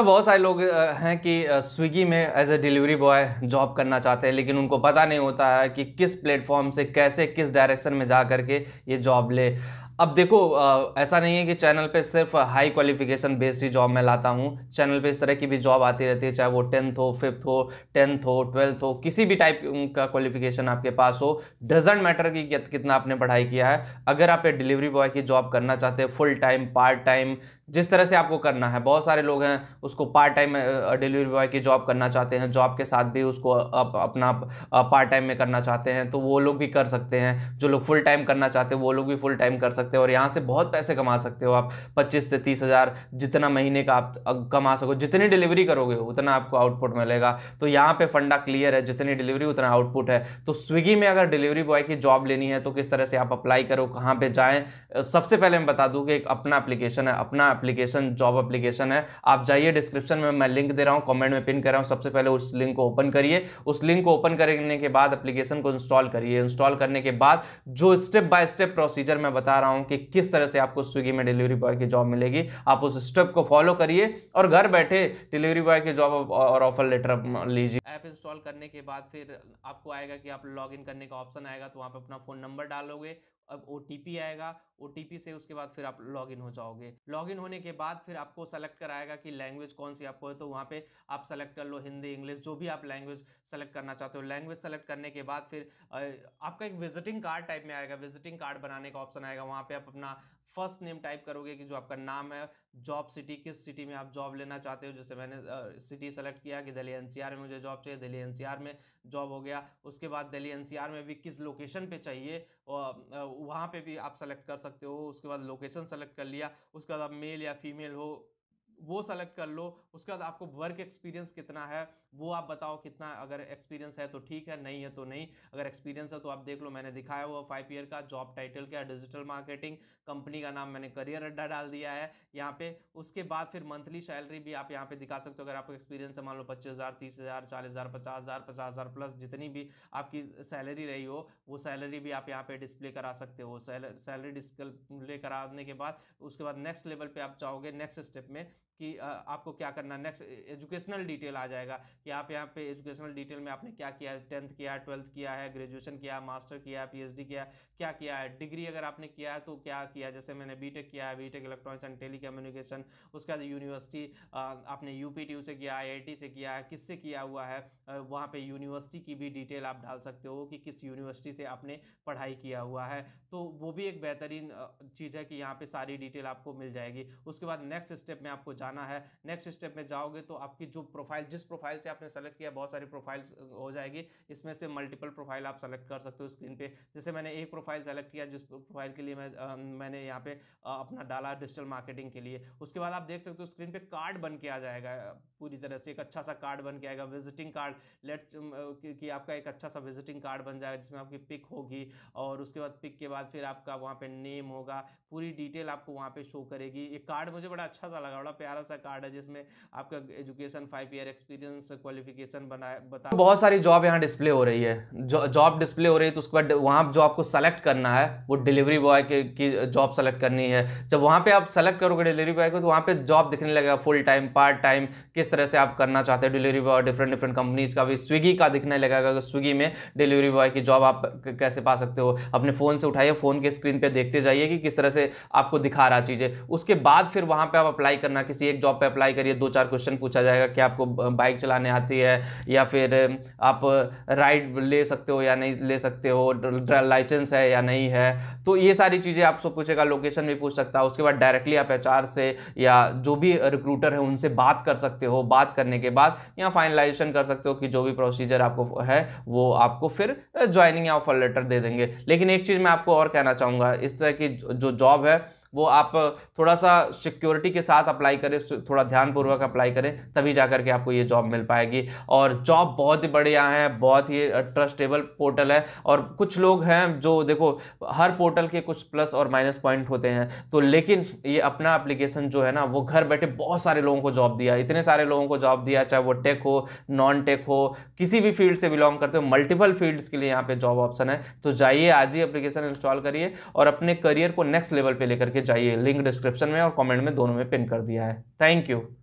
तो बहुत सारे लोग हैं कि स्विगी में as a delivery boy job करना चाहते हैं लेकिन उनको पता नहीं होता है कि किस प्लेटफॉर्म से कैसे किस डायरेक्शन में जा करके ये जॉब ले अब देखो आ, ऐसा नहीं है कि चैनल पे सिर्फ हाई क्वालिफिकेशन बेस्ड ही जॉब मैं लाता हूँ चैनल पे इस तरह की भी जॉब आती रहती है चाहे वो टेंथ हो फिफ्थ हो टेंथ हो ट्वेल्थ हो किसी भी टाइप का क्वालिफिकेशन आपके पास हो डजेंट मैटर कि कितना आपने पढ़ाई किया है अगर आप एक डिलीवरी बॉय की जॉब करना चाहते हैं फुल टाइम पार्ट टाइम जिस तरह से आपको करना है बहुत सारे लोग हैं उसको पार्ट टाइम डिलीवरी बॉय की जॉब करना चाहते हैं जॉब के साथ भी उसको अप, अपना पार्ट टाइम में करना चाहते हैं तो वो लोग भी कर सकते हैं जो लोग फुल टाइम करना चाहते हैं वो लोग भी फुल टाइम कर सकते सकते हो और यहाँ से बहुत पैसे कमा सकते हो आप पच्चीस से तीस हज़ार जितना महीने का आप कमा सको जितनी डिलीवरी करोगे उतना आपको आउटपुट मिलेगा तो यहाँ पे फंडा क्लियर है जितनी डिलीवरी उतना आउटपुट है तो स्विगी में अगर डिलीवरी बॉय की जॉब लेनी है तो किस तरह से आप अप्लाई करो कहाँ पर जाएँ सबसे पहले मैं बता दूँ कि एक अपना अप्लीकेशन है अपना अप्लीकेशन जॉब अप्लीकेशन है आप जाइए डिस्क्रिप्शन में मैं लिंक दे रहा हूँ कॉमेंट में पिन कर रहा हूँ सबसे पहले उस लिंक को ओपन करिए उस लिंक को ओपन करने के बाद एप्लीकेशन को इंस्टॉल करिए इंस्टॉल करने के बाद जो स्टेप बाय स्टेप प्रोसीजर मैं बता रहा हूँ हूं कि किस तरह से आपको स्विगी में डिलीवरी बॉय की जॉब मिलेगी आप उस स्टेप को फॉलो करिए और घर बैठे डिलीवरी बॉय की जॉब और ऑफर लेटर लीजिए ऐप इंस्टॉल करने के बाद फिर आपको आएगा कि आप लॉग इन करने का ऑप्शन आएगा तो वहाँ पर अपना फ़ोन नंबर डालोगे अब ओ आएगा ओ से उसके बाद फिर आप लॉग हो जाओगे लॉग होने के बाद फिर आपको सेलेक्ट कराएगा कि लैंग्वेज कौन सी आपको है तो वहाँ पे आप सेलेक्ट कर लो हिंदी इंग्लिश जो भी आप लैंग्वेज सेलेक्ट करना चाहते हो लैंग्वेज सेलेक्ट करने के बाद फिर आपका एक विजिटिंग कार्ड टाइप में आएगा विजिटिंग कार्ड बनाने का ऑप्शन आएगा वहाँ पर आप अपना फर्स्ट नेम टाइप करोगे कि जो आपका नाम है जॉब सिटी किस सिटी में आप जॉब लेना चाहते हो जैसे मैंने सिटी सेलेक्ट किया कि दिल्ली एनसीआर में मुझे जॉब चाहिए दिल्ली एनसीआर में जॉब हो गया उसके बाद दिल्ली एनसीआर में भी किस लोकेशन पे चाहिए वहाँ पे भी आप सेलेक्ट कर सकते हो उसके बाद लोकेशन सेलेक्ट कर लिया उसके बाद आप मेल या फीमेल हो वो सेलेक्ट कर लो उसके बाद आपको वर्क एक्सपीरियंस कितना है वो आप बताओ कितना अगर एक्सपीरियंस है तो ठीक है नहीं है तो नहीं अगर एक्सपीरियंस है तो आप देख लो मैंने दिखाया हुआ फाइव ईयर का जॉब टाइटल क्या डिजिटल मार्केटिंग कंपनी का नाम मैंने करियर अड्डा डाल दिया है यहाँ पे उसके बाद फिर मंथली सैलरी भी आप यहाँ पे दिखा सकते हो अगर आपको एक्सपीरियंस है मान लो पच्चीस हज़ार तीस हज़ार चालीस हज़ार पचास हज़ार पचास हज़ार प्लस जितनी भी आपकी सैलरी रही हो वो सैलरी भी आप यहाँ पे डिस्प्ले करा सकते हो सैलरी डिस्प्ले कराने के बाद उसके बाद नेक्स्ट लेवल पे आप जाओगे नेक्स्ट स्टेप में कि आपको क्या करना नेक्स्ट एजुकेशनल डिटेल आ जाएगा कि आप यहाँ पे एजुकेशनल डिटेल में आपने क्या किया है टेंथ किया है ट्वेल्थ किया है ग्रेजुएशन किया मास्टर किया है पीएचडी किया है क्या किया है डिग्री अगर आपने किया है तो क्या किया जैसे मैंने बीटेक किया है B Tech electronics and tele communication उसके बाद यूनिवर्सिटी आपने यू से किया आई से किया है किससे किया हुआ है वहाँ पर यूनिवर्सिटी की भी डिटेल आप डाल सकते हो कि किस यूनिवर्सिटी से आपने पढ़ाई किया हुआ है तो वो भी एक बेहतरीन चीज़ है कि यहाँ पर सारी डिटेल आपको मिल जाएगी उसके बाद नेक्स्ट स्टेप में आपको जान जाना है नेक्स्ट स्टेप में जाओगे तो आपकी जो प्रोफाइल जिस प्रोफाइल से आपने सेलेक्ट किया बहुत सारी प्रोफाइल हो जाएगी इसमें से मल्टीपल प्रोफाइल आप सेलेक्ट कर सकते हो स्क्रीन पे जैसे मैंने एक प्रोफाइल सेलेक्ट किया जिस प्रोफाइल के लिए मैं मैंने यहाँ पे अपना डाला डिजिटल मार्केटिंग के लिए उसके बाद आप देख सकते हो स्क्रीन पे कार्ड बन के आ जाएगा पूरी तरह से एक अच्छा सा कार्ड बन के आएगा विजिटिंग कार्ड लेट कि आपका एक अच्छा सा विजिटिंग कार्ड बन जाएगा जिसमें आपकी पिक होगी और उसके बाद पिक के बाद फिर आपका वहाँ पर नेम होगा पूरी डिटेल आपको वहाँ पर शो करेगी ये कार्ड मुझे बड़ा अच्छा सा लगा बड़ा प्यारा छोटा सा कार्ड है जिसमें आपका education five year experience qualification बनाए बता बहुत सारी जॉब यहाँ डिस्प्ले हो रही है जॉब डिस्प्ले हो रही है तो उसके बाद वहाँ जो आपको सेलेक्ट करना है वो डिलीवरी बॉय के की जॉब सेलेक्ट करनी है जब वहाँ पे आप सेलेक्ट करोगे डिलीवरी बॉय को तो वहाँ पे जॉब दिखने लगेगा फुल टाइम पार्ट टाइम किस तरह से आप करना चाहते हैं delivery boy different different companies का भी स्विगी का दिखने लगेगा कि स्विगी में डिलीवरी बॉय की जॉब आप कैसे पा सकते हो अपने फ़ोन से उठाइए फ़ोन के स्क्रीन पर देखते जाइए कि किस तरह से आपको दिखा रहा चीज़ें उसके बाद फिर वहाँ पर आप अप्लाई करना किस किसी एक जॉब पे अप्लाई करिए दो चार क्वेश्चन पूछा जाएगा कि आपको बाइक चलाने आती है या फिर आप राइड ले सकते हो या नहीं ले सकते हो लाइसेंस है या नहीं है तो ये सारी चीज़ें आपसे पूछेगा लोकेशन भी पूछ सकता है उसके बाद डायरेक्टली आप एच से या जो भी रिक्रूटर है उनसे बात कर सकते हो बात करने के बाद या फाइनलाइजेशन कर सकते हो कि जो भी प्रोसीजर आपको है वो आपको फिर ज्वाइनिंग या ऑफर लेटर दे देंगे लेकिन एक चीज़ मैं आपको और कहना चाहूँगा इस तरह की जो जॉब है वो आप थोड़ा सा सिक्योरिटी के साथ अप्लाई करें थोड़ा ध्यानपूर्वक अप्लाई करें तभी जा करके आपको ये जॉब मिल पाएगी और जॉब बहुत ही बढ़िया है बहुत ही ट्रस्टेबल पोर्टल है और कुछ लोग हैं जो देखो हर पोर्टल के कुछ प्लस और माइनस पॉइंट होते हैं तो लेकिन ये अपना अप्लीकेशन जो है ना वो घर बैठे बहुत सारे लोगों को जॉब दिया इतने सारे लोगों को जॉब दिया चाहे वो टेक हो नॉन टेक हो किसी भी फील्ड से बिलोंग करते हो मल्टीपल फील्ड्स के लिए यहाँ पे जॉब ऑप्शन है तो जाइए आज ही अप्लीकेशन इंस्टॉल करिए और अपने करियर को नेक्स्ट लेवल पर लेकर के करके जाइए लिंक डिस्क्रिप्शन में और कमेंट में दोनों में पिन कर दिया है थैंक यू